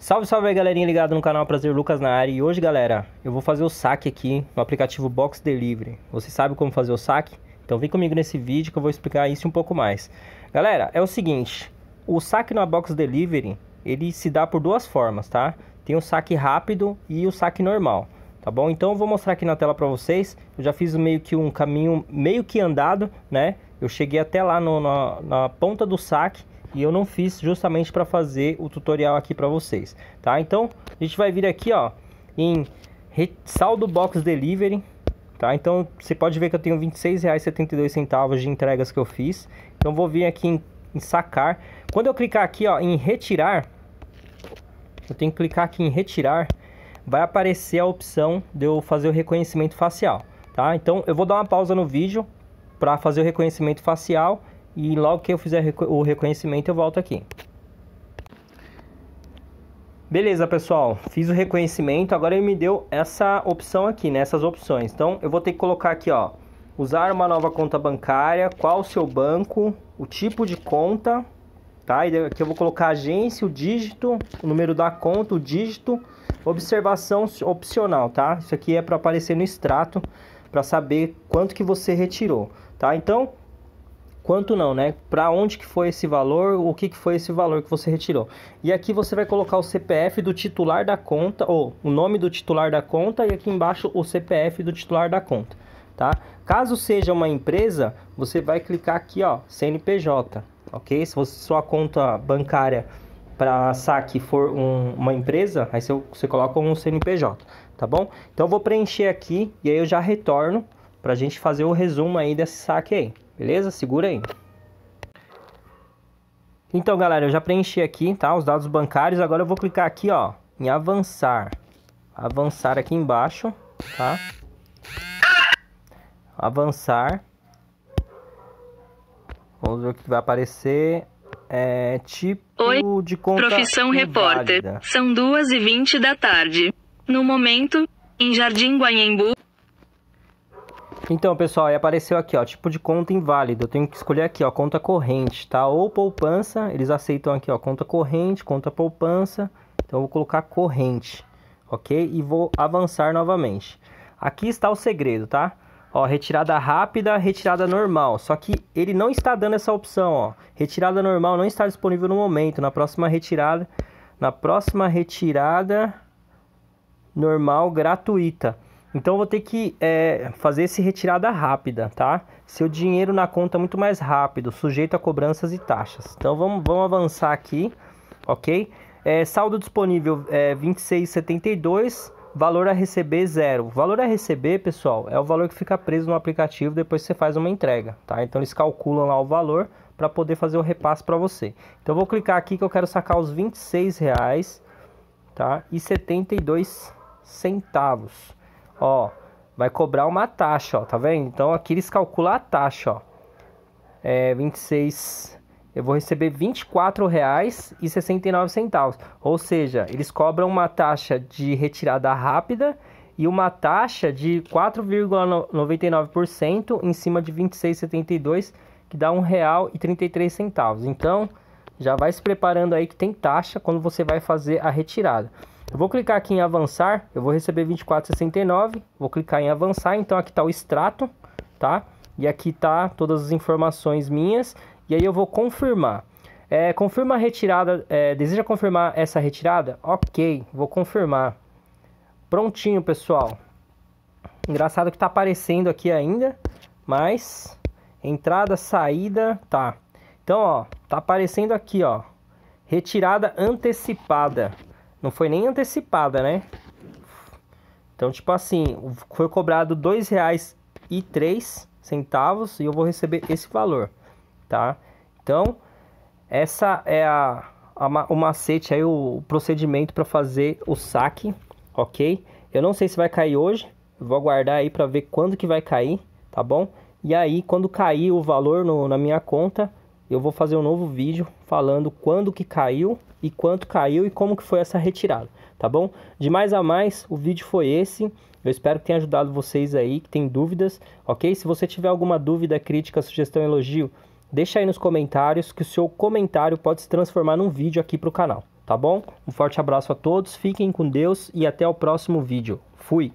Salve, salve aí, galerinha ligada no canal Prazer Lucas na área. E hoje, galera, eu vou fazer o saque aqui no aplicativo Box Delivery. Você sabe como fazer o saque? Então vem comigo nesse vídeo que eu vou explicar isso um pouco mais. Galera, é o seguinte, o saque na Box Delivery, ele se dá por duas formas, tá? Tem o saque rápido e o saque normal, tá bom? Então eu vou mostrar aqui na tela para vocês. Eu já fiz meio que um caminho meio que andado, né? Eu cheguei até lá no, na, na ponta do saque e eu não fiz justamente para fazer o tutorial aqui para vocês, tá? Então, a gente vai vir aqui, ó, em saldo box delivery, tá? Então, você pode ver que eu tenho R$ 26,72 de entregas que eu fiz. Então, vou vir aqui em, em sacar. Quando eu clicar aqui, ó, em retirar, eu tenho que clicar aqui em retirar, vai aparecer a opção de eu fazer o reconhecimento facial, tá? Então, eu vou dar uma pausa no vídeo para fazer o reconhecimento facial e logo que eu fizer o reconhecimento eu volto aqui. Beleza, pessoal. Fiz o reconhecimento, agora ele me deu essa opção aqui, né? Essas opções. Então, eu vou ter que colocar aqui, ó. Usar uma nova conta bancária, qual o seu banco, o tipo de conta, tá? E aqui eu vou colocar agência, o dígito, o número da conta, o dígito, observação opcional, tá? Isso aqui é para aparecer no extrato, para saber quanto que você retirou, tá? Então, quanto não, né? Para onde que foi esse valor, o que que foi esse valor que você retirou. E aqui você vai colocar o CPF do titular da conta, ou o nome do titular da conta e aqui embaixo o CPF do titular da conta, tá? Caso seja uma empresa, você vai clicar aqui, ó, CNPJ, ok? Se você, sua conta bancária para saque for um, uma empresa, aí você, você coloca um CNPJ, tá bom? Então eu vou preencher aqui e aí eu já retorno para a gente fazer o resumo aí desse saque aí. Beleza? Segura aí. Então, galera, eu já preenchi aqui, tá? Os dados bancários. Agora eu vou clicar aqui, ó, em avançar. Avançar aqui embaixo, tá? Avançar. Vamos ver o que vai aparecer. É, tipo Oi, de conta profissão inválida. repórter. São duas e vinte da tarde. No momento, em Jardim Guanhembu, então, pessoal, aí apareceu aqui, ó, tipo de conta inválida. Eu tenho que escolher aqui, ó, conta corrente, tá? Ou poupança, eles aceitam aqui, ó, conta corrente, conta poupança. Então, eu vou colocar corrente, ok? E vou avançar novamente. Aqui está o segredo, tá? Ó, retirada rápida, retirada normal. Só que ele não está dando essa opção, ó. Retirada normal não está disponível no momento. Na próxima retirada, na próxima retirada normal gratuita. Então vou ter que é, fazer esse retirada rápida, tá? Seu dinheiro na conta é muito mais rápido, sujeito a cobranças e taxas. Então vamos, vamos avançar aqui, ok? É, saldo disponível é 26,72, valor a receber zero. Valor a receber, pessoal, é o valor que fica preso no aplicativo depois que você faz uma entrega, tá? Então eles calculam lá o valor para poder fazer o repasse para você. Então eu vou clicar aqui que eu quero sacar os 26 reais, tá? E 72 centavos. Ó, vai cobrar uma taxa, ó, tá vendo? Então aqui eles calculam a taxa, ó. É 26, eu vou receber R$ 24,69. Ou seja, eles cobram uma taxa de retirada rápida e uma taxa de 4,99% em cima de 26,72, que dá R$ 1,33. Então, já vai se preparando aí que tem taxa quando você vai fazer a retirada. Eu vou clicar aqui em avançar, eu vou receber 24,69, vou clicar em avançar, então aqui está o extrato, tá? E aqui tá todas as informações minhas, e aí eu vou confirmar. É, confirma a retirada, é, deseja confirmar essa retirada? Ok, vou confirmar. Prontinho, pessoal. Engraçado que está aparecendo aqui ainda, mas entrada, saída, tá. Então, ó, tá aparecendo aqui, ó, retirada antecipada. Não foi nem antecipada, né? Então, tipo assim, foi cobrado R$ 2,03 e eu vou receber esse valor, tá? Então, essa é a, a o macete aí, o, procedimento para fazer o saque, ok? Eu não sei se vai cair hoje, vou aguardar aí para ver quando que vai cair, tá bom? E aí, quando cair o valor no, na minha conta, eu vou fazer um novo vídeo falando quando que caiu e quanto caiu e como que foi essa retirada, tá bom? De mais a mais, o vídeo foi esse. Eu espero que tenha ajudado vocês aí que tem dúvidas, ok? Se você tiver alguma dúvida, crítica, sugestão, elogio, deixa aí nos comentários que o seu comentário pode se transformar num vídeo aqui para o canal, tá bom? Um forte abraço a todos, fiquem com Deus e até o próximo vídeo. Fui!